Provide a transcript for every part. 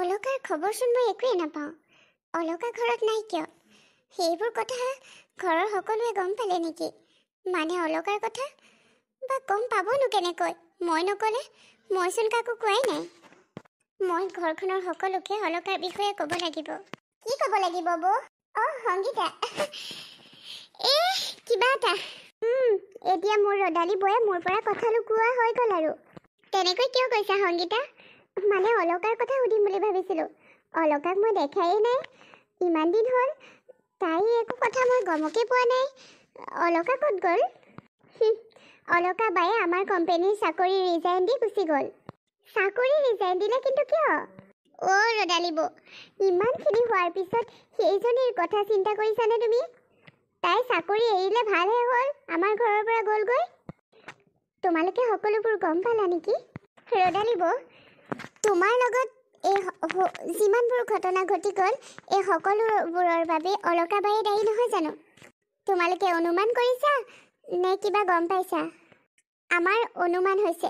অলকাৰ খবৰচোন মই একোৱেই নাপাওঁ অলকা ঘৰত নাই কিয় সেইবোৰ কথা ঘৰৰ সকলোৱে গম পালে নেকি মানে অলকাৰ কথা বা গম পাবনো কেনেকৈ মই নক'লে মইচোন কাকো কোৱাই নাই মই ঘৰখনৰ সকলোকে অলকাৰ বিষয়ে ক'ব লাগিব কি ক'ব লাগিব বৌ অ' সংগীতা এই কিবা এটা এতিয়া মোৰ ৰদালি বৌয়ে মোৰ পৰা কথা লুকুওৱা হৈ গ'ল আৰু তেনেকৈ কিয় কৈছা সংগীতা মানে অলকাৰ কথা সুধিম বুলি ভাবিছিলোঁ অলকাক মই দেখাই নাই ইমান দিন হ'ল তাইৰ একো কথা মই গমকে পোৱা নাই অলকা ক'ত গ'ল অলকা বায়ে আমাৰ কোম্পেনীৰ চাকৰি ৰিজাইন দি গুচি গ'ল চাকৰি ৰিজাইন দিলে কিন্তু কিয় অ' ৰদালিব ইমানখিনি হোৱাৰ পিছত সেইজনীৰ কথা চিন্তা কৰিছানে তুমি তাই চাকৰি এৰিলে ভালহে হ'ল আমাৰ ঘৰৰ পৰা গ'লগৈ তোমালোকে সকলোবোৰ গম পালা নেকি ৰদালিব তোমাৰ লগত এই যিমানবোৰ ঘটনা ঘটি গ'ল এই সকলোবোৰৰ বাবে অলকাবাৰী দায়ী নহয় জানো তোমালোকে অনুমান কৰিছা নে কিবা গম পাইছা আমাৰ অনুমান হৈছে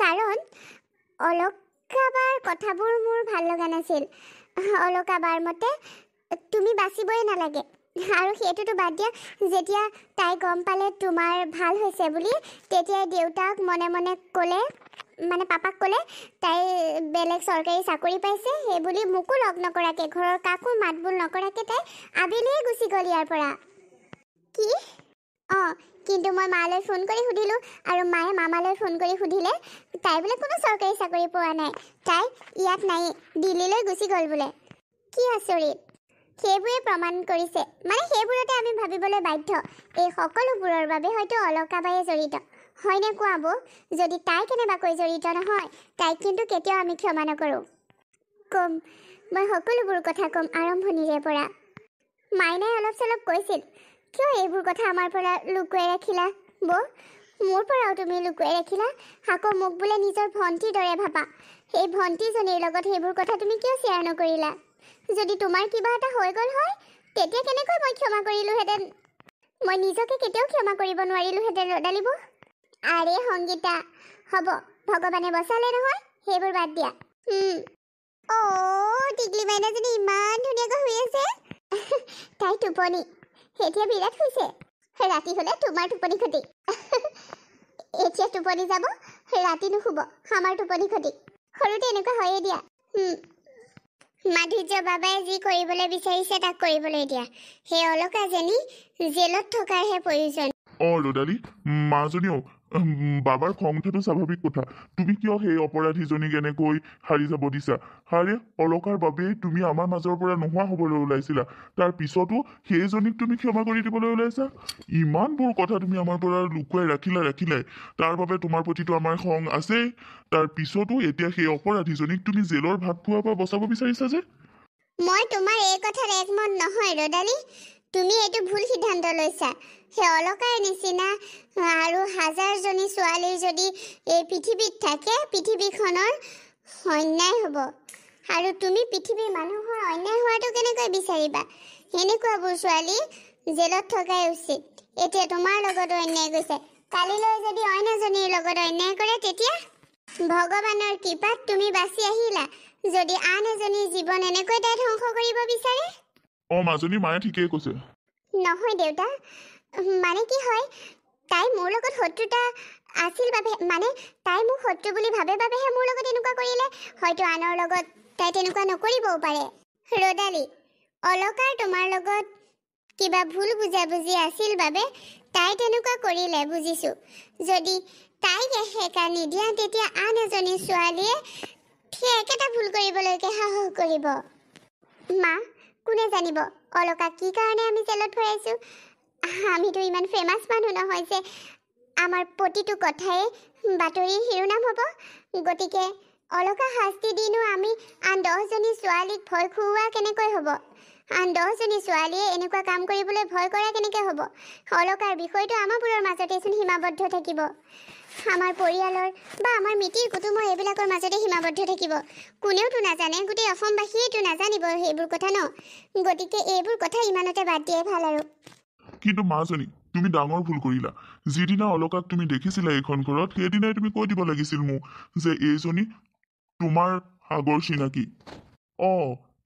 কাৰণ অলকাবাৰ কথাবোৰ মোৰ ভাল লগা নাছিল অলকাবাৰ মতে তুমি বাচিবই নালাগে আৰু সেইটোতো বাদ দিয়া যেতিয়া তাই গম পালে তোমাৰ ভাল হৈছে বুলি তেতিয়াই দেউতাক মনে মনে ক'লে মানে পাপাক ক'লে তাই বেলেগ চৰকাৰী চাকৰি পাইছে সেইবুলি মোকো লগ নকৰাকৈ ঘৰৰ কাকো মাত বোল নকৰাকৈ তাই আবেলিয়ে গুচি গ'ল ইয়াৰ পৰা কি অঁ কিন্তু মই মালৈ ফোন কৰি সুধিলোঁ আৰু মায়ে মামালৈ ফোন কৰি সুধিলে তাই বোলে কোনো চৰকাৰী চাকৰি পোৱা নাই তাই ইয়াত নাই দিল্লীলৈ গুচি গ'ল বোলে কি আচৰিত সেইবোৰে প্ৰমাণ কৰিছে মানে সেইবোৰতে আমি ভাবিবলৈ বাধ্য এই সকলোবোৰৰ বাবে হয়তো অলকাবাৰে জড়িত হয়নে কোৱা বৌ যদি তাই কেনেবাকৈ জড়িত নহয় তাইক কিন্তু কেতিয়াও আমি ক্ষমা নকৰোঁ ক'ম মই সকলোবোৰ কথা ক'ম আৰম্ভণিৰে পৰা মাইনাই অলপ চলপ কৈছিল কিয় এইবোৰ কথা আমাৰ পৰা লুকুৱাই ৰাখিলা বৌ মোৰ পৰাও তুমি লুকুৱাই ৰাখিলা আকৌ মোক বোলে নিজৰ ভণ্টিৰ দৰে ভাবা সেই ভণ্টিজনীৰ লগত সেইবোৰ কথা তুমি কিয় শ্বেয়াৰ নকৰিলা যদি তোমাৰ কিবা এটা হৈ গ'ল হয় তেতিয়া কেনেকৈ মই ক্ষমা কৰিলোহেঁতেন মই নিজকে কেতিয়াও ক্ষমা কৰিব নোৱাৰিলোহেঁতেন ৰদালিবোৰ আৰে সংগীতা হ'ব ভগৱানে বচালে নহয় সেইবোৰ বাদ দিয়া অগলি বাইদেউজনী ইমান ধুনীয়াকৈ শুই আছে তাই টোপনি সেতিয়া বিৰাট শুইছে ৰাতি হ'লে তোমাৰ টোপনি ক্ষতি এতিয়া টোপনি যাব ৰাতি নুশুব আমাৰ টোপনি ক্ষতি সৰুতে এনেকুৱা হয়েই দিয়া মাধুৰ্য বাবাই যি কৰিবলৈ বিচাৰিছে তাক কৰিবলৈ দিয়া সেই অলকাজনী জেলত থকাৰহে প্ৰয়োজন অ ৰদালি মাজনীয় বাবাৰ খং উঠাটো স্বাভাৱিক কথা তুমি কিয় সেই অপৰাধীজনীক এনেকৈ সাৰি যাব দিছা সাৰে অলকাৰ বাবেই তুমি আমাৰ মাজৰ পৰা নোহোৱা হ'বলৈ ওলাইছিলা তাৰ পিছতো সেইজনীক তুমি ক্ষমা কৰি দিবলৈ ওলাইছা ইমানবোৰ কথা তুমি আমাৰ পৰা লুকুৱাই ৰাখিলা ৰাখিলাই তাৰ বাবে তোমাৰ প্ৰতিটো আমাৰ খং আছেই তাৰ পিছতো এতিয়া সেই অপৰাধীজনীক তুমি জেলৰ ভাত খোৱাৰ পৰা বচাব বিচাৰিছা যে মই তোমাৰ এই কথাত একমত নহয় ৰদালি তুমি এইটো ভুল সিদ্ধান্ত লৈছা সেই অলকাই নিচিনা আৰু হাজাৰজনী ছোৱালী যদি এই পৃথিৱীত থাকে পৃথিৱীখনৰ অন্যায় হ'ব আৰু তুমি পৃথিৱীৰ মানুহৰ অন্যায় হোৱাটো কেনেকৈ বিচাৰিবা এনেকুৱাবোৰ ছোৱালী জেলত থকাই উচিত এতিয়া তোমাৰ লগতো অন্যায় গৈছে কালিলৈ যদি অন্য এজনীৰ লগত অন্যায় কৰে তেতিয়া ভগৱানৰ কৃপাত তুমি বাচি আহিলা যদি আন এজনীৰ জীৱন এনেকৈ তাই ধ্বংস কৰিব বিচাৰে অ মাজনী মায়ে ঠিকেই কৈছে নহয় দেউতা মানে কি হয় তাই মোৰ লগত শত্ৰুতা আছিল বাবে মানে তাই মোক শত্ৰু বুলি ভাবে বাবেহে মোৰ লগত এনেকুৱা কৰিলে হয়তো আনৰ লগত তাই তেনেকুৱা নকৰিবও পাৰে ৰদালি অলকাৰ তোমাৰ লগত কিবা ভুল বুজাবুজি আছিল বাবে তাই তেনেকুৱা কৰিলে বুজিছোঁ যদি তাইক এসেকা নিদিয়া তেতিয়া আন এজনী ছোৱালীয়ে সেই একেটা ভুল কৰিবলৈকে সাহস কৰিব মা কোনে জানিব অলকা কি কাৰণে আমি চেলত ভৰাইছোঁ আমিতো ইমান ফেমাছ মানুহ নহয় যে আমাৰ প্ৰতিটো কথাই বাতৰিৰ শিৰোনাম হ'ব গতিকে অলকা শাস্তি দিনো আমি আন দহজনী ছোৱালীক ভয় খুওৱা কেনেকৈ হ'ব আন দহজনী ছোৱালীয়ে এনেকুৱা কাম কৰিবলৈ ভয় কৰা কেনেকৈ হ'ব অলকাৰ বিষয়টো আমাৰবোৰৰ মাজতেচোন সীমাবদ্ধ থাকিব আমাৰ পৰিয়ালৰ বা আমাৰ মিতিৰ কুটুমৰ এইবিলাকৰ মাজতে সীমাবদ্ধ থাকিব কোনেওতো নাজানে গোটেই অসমবাসীয়েতো নাজানিব সেইবোৰ কথা ন গতিকে এইবোৰ কথা ইমানতে বাদ দিয়াই ভাল আৰু কিন্তু মাজনী তুমি ডাঙৰ ভুল কৰিলা যিদিনা অলকাক তুমি দেখিছিলা এইখন ঘৰত সেইদিনাই তুমি কৈ দিব লাগিছিল মোক যে এইজনী তোমাৰ আগৰ চিনাকি অঁ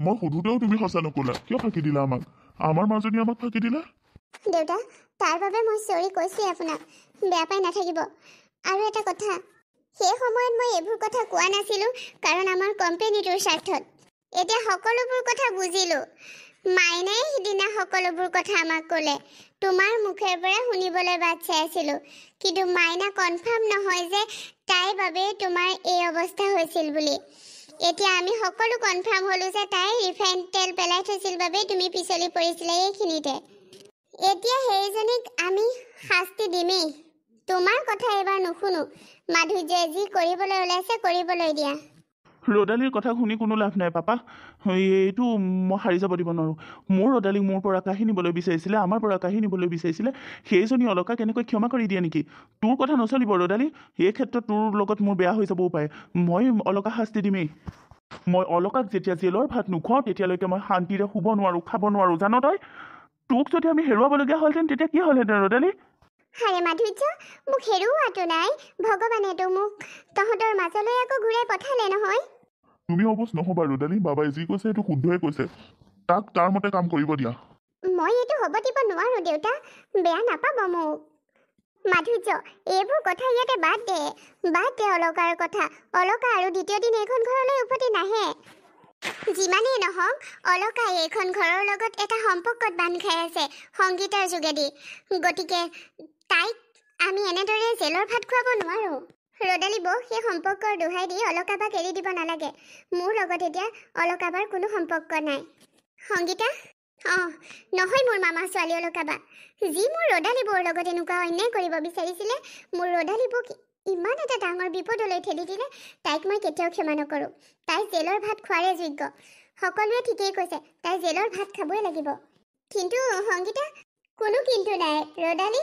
মই সোধোতেও তুমি সঁচা নক'লা কিয় ফাঁকি দিলা আমাক আমাৰ মাজনী আমাক ফাঁকি দিলা দেউতা তাৰ বাবে মই চৰি কৈছোৱেই আপোনাক বেয়া পাই নাথাকিব আৰু এটা কথা সেই সময়ত মই এইবোৰ কথা কোৱা নাছিলোঁ কাৰণ আমাৰ কোম্পেনীটোৰ স্বাৰ্থত এতিয়া সকলোবোৰ কথা বুজিলোঁ মাইনাই সিদিনা সকলোবোৰ কথা আমাক ক'লে তোমাৰ মুখেৰ পৰা শুনিবলৈ বাট চাই আছিলোঁ কিন্তু মাইনা কনফাৰ্ম নহয় যে তাইৰ বাবেই তোমাৰ এই অৱস্থা হৈছিল বুলি এতিয়া আমি সকলো কনফাৰ্ম হ'লোঁ যে তাই ৰিফাইন তেল পেলাই থৈছিল বাবেই তুমি পিছলি পৰিছিলা এইখিনিতে এতিয়া সেইজনীক আমি শাস্তি দিমেই তোমাৰ কথা এবাৰ নুশুনো মাধু যে যি কৰিবলৈ ওলাইছে কৰিবলৈ দিয়া ৰদালিৰ কথা শুনি কোনো লাভ নাই পাপা এইটো মই সাৰি যাব দিব নোৱাৰোঁ মোৰ ৰদালিক মোৰ পৰা কাঢ়ি নিবলৈ বিচাৰিছিলে আমাৰ পৰা কাঢ়ি নিবলৈ বিচাৰিছিলে সেইজনী অলকা কেনেকৈ ক্ষমা কৰি দিয়ে নেকি তোৰ কথা নচলিব ৰদালি এই ক্ষেত্ৰত তোৰ লগত মোৰ বেয়া হৈ যাবও পাৰে মই অলকা শাস্তি দিমেই মই অলকাক যেতিয়া জেলৰ ভাত নোখোৱাওঁ তেতিয়ালৈকে মই শান্তিৰে শুব নোৱাৰো খাব নোৱাৰো জান তই তোক যদি আমি হেৰুৱাবলগীয়া হ'লহেঁতেন তেতিয়া কি হ'লহেঁতেন ৰদালি মোক হেৰুওৱাটো নাই ভগৱানেতো মোক তহঁতৰ মাজলৈ আকৌ ঘূৰাই পঠালে নহয় তুমি অৱচ নহবা ৰুদালী বাবাই যি কৈছে সেইটো শুদ্ধই কৈছে তাক তাৰ মতে কাম কৰিব দিয়া মই এইটো হ'ব দিব নোৱাৰো দেউতা বেয়া নাপাব মোক মাধুৰ্য এইবোৰ কথা ইয়াতে বাদ দে বাদ দে অলকাৰ কথা অলকা আৰু দ্বিতীয় দিন এইখন ঘৰলৈ উভতি নাহে যিমানেই নহওক অলকাই এইখন ঘৰৰ লগত এটা সম্পৰ্কত বান্ধ খাই আছে সংগীতৰ যোগেদি গতিকে তাইক আমি এনেদৰে জেলৰ ভাত খুৱাব নোৱাৰোঁ ৰদালিব সেই সম্পৰ্কৰ দোহাই দি অলকাবাক এৰি দিব নালাগে মোৰ লগত এতিয়া অলকাবাৰ কোনো সম্পৰ্ক নাই সংগীতা অঁ নহয় মোৰ মামা ছোৱালী অলকাবা যি মোৰ ৰদালী লগত এনেকুৱা অন্যায় কৰিব বিচাৰিছিলে মোৰ ৰদালী ইমান এটা ডাঙৰ বিপদলৈ ঠেলি দিলে তাইক মই কেতিয়াও ক্ষমা নকৰোঁ তাই জেলৰ ভাত খোৱাৰে যোগ্য সকলোৱে ঠিকেই কৈছে তাই জেলৰ ভাত খাবই লাগিব কিন্তু সংগীতা কোনো কিন্তু নাই ৰদালি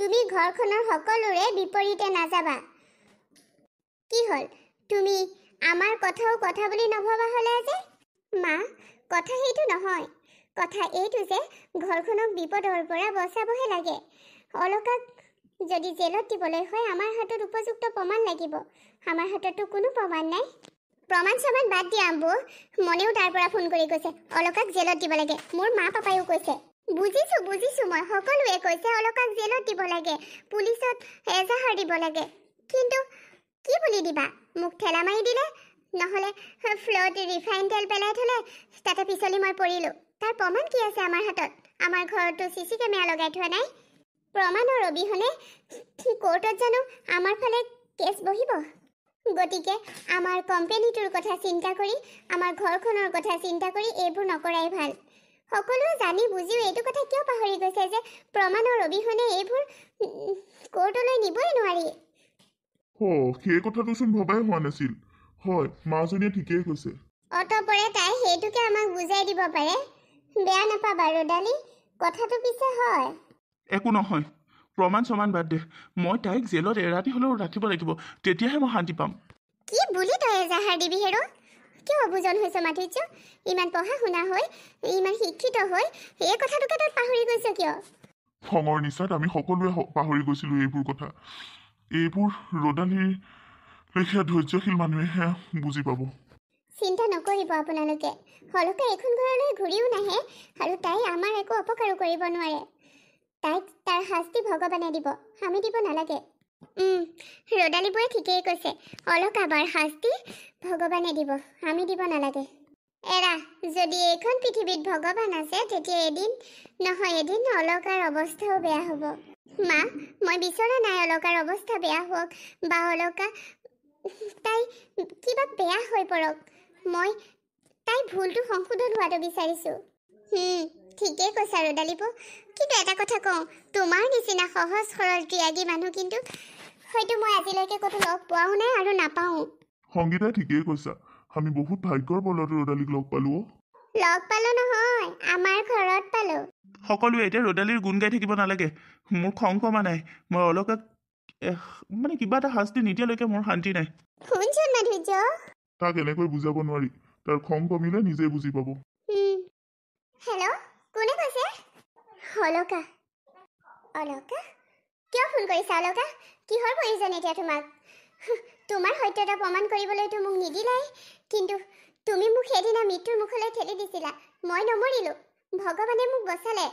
তুমি ঘৰখনৰ সকলোৰে বিপৰীতে নাযাবা কি হ'ল তুমি আমাৰ কথাও কথা বুলি নভবা হ'লে যে মা কথা সেইটো নহয় কথা এইটো যে ঘৰখনক বিপদৰ পৰা বচাবহে লাগে অলকাক যদি জেলত দিবলৈ হয় আমাৰ হাতত উপযুক্ত প্ৰমাণ লাগিব আমাৰ হাততো কোনো প্ৰমাণ নাই প্ৰমাণ চমাণ বাদ দিয়া আম্বু মনেও তাৰ পৰা ফোন কৰি কৈছে অলকাক জেলত দিব লাগে মোৰ মা পাপায়ো কৈছে বুজিছো বুজিছোঁ মই সকলোৱে কৈছে অলকাক জেলত দিব লাগে পুলিচত এজাহাৰ দিব লাগে কিন্তু কি বুলি দিবা মোক ঠেলা মাৰি দিলে নহ'লে ফ্লত ৰিফাইন তেল পেলাই থ'লে তাতে পিছলি মই পৰিলোঁ তাৰ প্ৰমাণ কি আছে আমাৰ হাতত আমাৰ ঘৰতো চি চি কেমেৰা লগাই থোৱা নাই প্ৰমাণৰ অবিহনে কোৰ্টত জানো আমাৰ ফালে কেছ বহিব গতিকে আমাৰ কোম্পেনীটোৰ কথা চিন্তা কৰি আমাৰ ঘৰখনৰ কথা চিন্তা কৰি এইবোৰ নকৰাই ভাল সকলোৱে জানি বুজিও এইটো কথা কিয় পাহৰি গৈছে যে প্ৰমাণৰ অবিহনে এইবোৰ কোৰ্টলৈ নিবই নোৱাৰি অ' সেই কথাটোচোন ভবাই হোৱা নাছিল হয় মাজনীয়ে ঠিকেই কৈছে অতপৰে তাই সেইটোকে আমাক বুজাই দিব পাৰে বেয়া নাপাবা ৰদালি কথাটো পিছে হয় একো নহয় প্ৰমাণ চমান বাদ দে মই তাইক জেলত এৰাতি হ'লেও ৰাখিব লাগিব তেতিয়াহে মই শান্তি পাম কি বুলি তই এজাহাৰ দিবি হেৰু কিয় অভোজন হৈছ মাধুৰ্য ইমান পঢ়া শুনা হৈ ইমান শিক্ষিত হৈ এই কথাটোকে তই পাহৰি গৈছ কিয় খঙৰ নিচাত আমি সকলোৱে পাহৰি গৈছিলোঁ এইবোৰ কথা এইবোৰ ৰদালিৰ লেখীয়া ধৈৰ্যশীল মানুহেহে বুজি পাব চিন্তা নকৰিব আপোনালোকে হলকা এইখন ঘৰলৈ ঘূৰিও নাহে আৰু তাই আমাৰ একো অপকাৰো কৰিব নোৱাৰে তাইক তাৰ শাস্তি ভগৱানে দিব আমি দিব নালাগে ৰদালিবোৰে ঠিকেই কৈছে অলক আমাৰ শাস্তি ভগৱানে দিব আমি দিব নালাগে এৰা যদি এইখন পৃথিৱীত ভগৱান আছে তেতিয়া এদিন নহয় এদিন অলকাৰ অৱস্থাও বেয়া হ'ব মা মই বিচৰা নাই অলকাৰ অৱস্থা বেয়া হওক বা অলকা তাই কিবা বেয়া হৈ পৰক মই তাইৰ ভুলটো সংশোধন হোৱাটো বিচাৰিছোঁ ঠিকেই কৈছা ৰদালিপু কিন্তু এটা কথা কওঁ তোমাৰ নিচিনা সহজ সৰল ত্যাগী মানুহ কিন্তু হয়তো মই আজিলৈকে ক'তো লগ পোৱাও নাই আৰু নাপাওঁ সংগীতাই ঠিকেই কৈছা আমি বহুত ভাগ্যৰ বলত ৰদালিক লগ পালো লগ পালো নহয় আমাৰ ঘৰত পালো সকলোৱে এতিয়া ৰদালিৰ গুণ গাই থাকিব নালাগে মোৰ খং কমা নাই মই অলপ মানে কিবা এটা শাস্তি নিদিয়ালৈকে মোৰ শান্তি নাই শুনচোন মাধুৰ্য তাক এনেকৈ বুজাব নোৱাৰি তাৰ খং কমিলে নিজেই বুজি পাব অলকা অলকা কিয় ফোন কৰিছা অলকা কিহৰ প্ৰয়োজন এতিয়া তোমাক তোমাৰ সত্যতা প্ৰমাণ কৰিবলৈতো মোক নিদিলাই কিন্তু তুমি মোক সেইদিনা মৃত্যুৰ মুখলৈ ঠেলি দিছিলা মই নমৰিলোঁ ভগৱানে মোক বচালে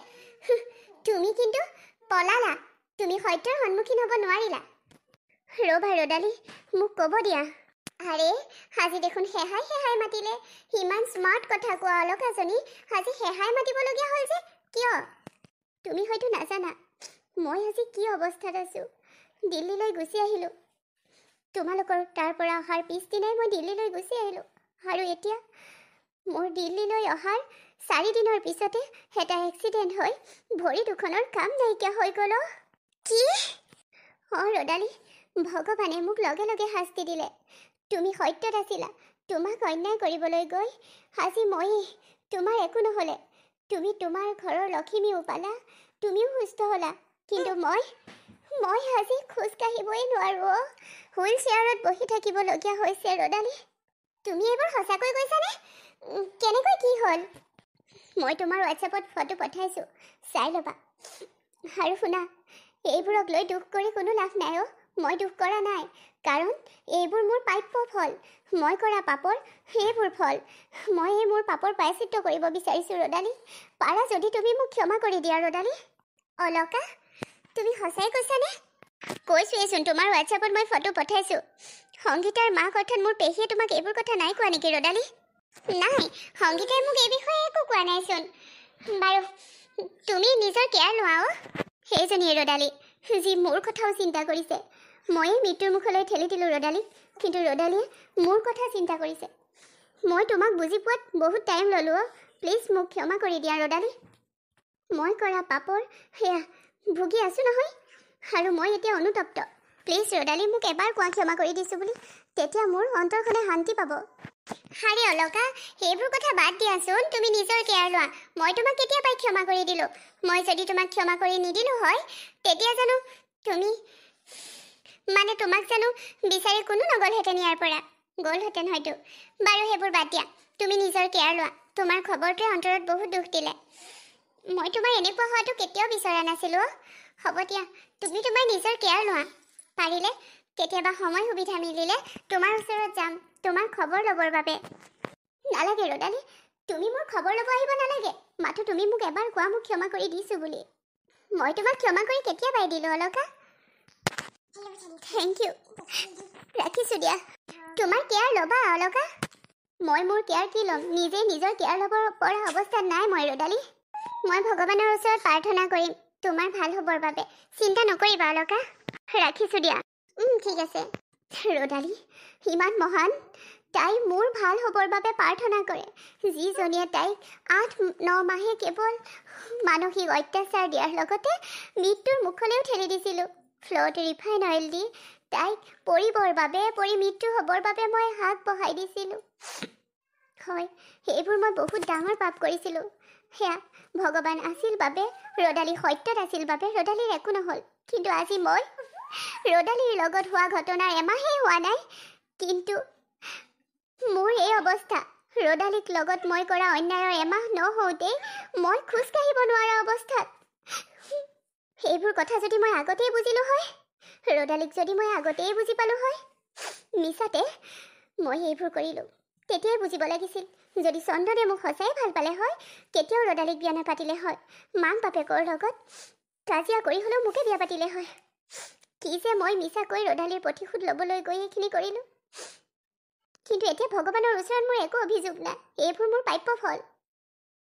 তুমি কিন্তু পলালা তুমি সত্যৰ সন্মুখীন হ'ব নোৱাৰিলা ৰ'বা ৰদালি মোক ক'ব দিয়া আৰে আজি দেখোন হেহাই হেহাই মাতিলে সিমান স্মাৰ্ট কথা কোৱা অলকাজনী আজি হেহাই মাতিবলগীয়া হ'ল যে কিয় তুমি হয়তো নাজানা মই আজি কি অৱস্থাত আছোঁ দিল্লীলৈ গুচি আহিলোঁ তোমালোকৰ তাৰ পৰা অহাৰ পিছদিনাই মই দিল্লীলৈ গুচি আহিলোঁ আৰু এতিয়া মোৰ দিল্লীলৈ অহাৰ চাৰিদিনৰ পিছতে এটা এক্সিডেণ্ট হৈ ভৰি দুখনৰ কাম নাইকিয়া হৈ গ'ল কি অঁ ৰদালি ভগৱানে মোক লগে লগে শাস্তি দিলে তুমি সত্যত আছিলা তোমাক অন্যায় কৰিবলৈ গৈ আজি মই তোমাৰ একো নহ'লে তুমি তোমাৰ ঘৰৰ লখিমীও পালা তুমিও সুস্থ হ'লা কিন্তু মই মই আজি খোজকাঢ়িবই নোৱাৰো অ হুইল চেয়াৰত বহি থাকিবলগীয়া হৈছে ৰদালি তুমি এইবাৰ সঁচাকৈ কৈছানে কেনেকৈ কি হ'ল মই তোমাৰ হোৱাটছএপত ফটো পঠাইছোঁ চাই ল'বা আৰু শুনা এইবোৰক লৈ দুখ কৰি কোনো লাভ নাই অ' মই দুখ কৰা নাই কাৰণ এইবোৰ মোৰ প্ৰাপ্য ফল মই কৰা পাপৰ সেইবোৰ ফল মই এই মোৰ পাপৰ প্ৰায়চিত্ৰ কৰিব বিচাৰিছোঁ ৰদালি পাৰা যদি তুমি মোক ক্ষমা কৰি দিয়া ৰদালি অলকা তুমি সঁচাই কৈছানে কৈছোৱেচোন তোমাৰ হোৱাটছএপত মই ফটো পঠাইছোঁ সংগীতাৰ মাক অৰ্থাৎ মোৰ পেহীয়ে তোমাক এইবোৰ কথা নাই কোৱা নেকি ৰদালি নাই সংগীতাই মোক এই বিষয়ে একো কোৱা নাইচোন বাৰু তুমি নিজৰ কেয়াৰ লোৱা অ' সেইজনীয়ে ৰদালি যি মোৰ কথাও চিন্তা কৰিছে ময়েই মৃত্যুৰ মুখলৈ ঠেলি দিলোঁ ৰ'দালিক কিন্তু ৰ'দালিয়ে মোৰ কথা চিন্তা কৰিছে মই তোমাক বুজি পোৱাত বহুত টাইম ল'লোঁ অ' প্লিজ মোক ক্ষমা কৰি দিয়া ৰ'দালি মই কৰা পাপৰ সেয়া ভুগি আছোঁ নহয় আৰু মই এতিয়া অনুতপ্ত প্লিজ ৰ'দালি মোক এবাৰ কোৱা ক্ষমা কৰি দিছোঁ বুলি তেতিয়া মোৰ অন্তৰখনে শান্তি পাব হাৰে অলকা সেইবোৰ কথা বাদ দিয়াচোন তুমি নিজৰ কেয়াৰ লোৱা মই তোমাক কেতিয়াবাই ক্ষমা কৰি দিলোঁ মই যদি তোমাক ক্ষমা কৰি নিদিলোঁ হয় তেতিয়া জানো তুমি মানে তোমাক জানো বিচাৰি কোনো নগ'লহেঁতেন ইয়াৰ পৰা গ'লহেঁতেন হয়তো বাৰু সেইবোৰ বাদ দিয়া তুমি নিজৰ কেয়াৰ লোৱা তোমাৰ খবৰটোৱে অন্তৰত বহুত দুখ দিলে মই তোমাৰ এনেকুৱা হোৱাটো কেতিয়াও বিচৰা নাছিলোঁ হ'ব দিয়া তুমি তোমাৰ নিজৰ কেয়াৰ লোৱা পাৰিলে কেতিয়াবা সময় সুবিধা মিলিলে তোমাৰ ওচৰত যাম তোমাৰ খবৰ ল'বৰ বাবে নালাগে ৰদালি তুমি মোৰ খবৰ ল'ব আহিব নালাগে মাথো তুমি মোক এবাৰ কোৱা মোক ক্ষমা কৰি দিছোঁ বুলি মই তোমাক ক্ষমা কৰি কেতিয়া পাই দিলোঁ অলকা থেংক ইউ ৰাখিছোঁ দিয়া তোমাৰ কেয়াৰ ল'বা অলকা মই মোৰ কেয়াৰ কি ল'ম নিজে নিজৰ কেয়াৰ ল'ব পৰা অৱস্থাত নাই মই ৰদালি মই ভগৱানৰ ওচৰত প্ৰাৰ্থনা কৰিম তোমাৰ ভাল হ'বৰ বাবে চিন্তা নকৰিবা অলকা ৰাখিছোঁ দিয়া ঠিক আছে ৰদালি সিমান মহান তাই মোৰ ভাল হ'বৰ বাবে প্ৰাৰ্থনা কৰে যিজনীয়ে তাইক আঠ ন মাহে কেৱল মানসিক অত্যাচাৰ দিয়াৰ লগতে মৃত্যুৰ মুখলৈও ঠেলি দিছিলোঁ ফ্ল'টেৰি ৰিফাইন অইল দি তাইক পৰিবৰ বাবে পৰি মৃত্যু হ'বৰ বাবে মই হাত বহাই দিছিলোঁ হয় সেইবোৰ মই বহুত ডাঙৰ পাপ কৰিছিলোঁ সেয়া ভগৱান আছিল বাবে ৰ'দালি সত্যত আছিল বাবে ৰ'দালিৰ একো নহ'ল কিন্তু আজি মই ৰ'দালিৰ লগত হোৱা ঘটনাৰ এমাহেই হোৱা নাই কিন্তু মোৰ এই অৱস্থা ৰ'দালিক লগত মই কৰা অন্যায়ৰ এমাহ নহওঁতেই মই খোজকাঢ়িব নোৱাৰা অৱস্থাত সেইবোৰ কথা যদি মই আগতেই বুজিলোঁ হয় ৰদালিক যদি মই আগতেই বুজি পালোঁ হয় মিছাতে মই এইবোৰ কৰিলোঁ তেতিয়াই বুজিব লাগিছিল যদি চন্দনে মোক সঁচাই ভাল পালে হয় কেতিয়াও ৰদালিক বিয়া নাপাতিলে হয় মাক বাপেকৰ লগত কাজিয়া কৰি হ'লেও মোকে বিয়া পাতিলে হয় কি যে মই মিছাকৈ ৰদালিৰ প্ৰতিশোধ ল'বলৈ গৈ এইখিনি কৰিলোঁ কিন্তু এতিয়া ভগৱানৰ ওচৰত মোৰ একো অভিযোগ নাই এইবোৰ মোৰ প্ৰাপ্য ফল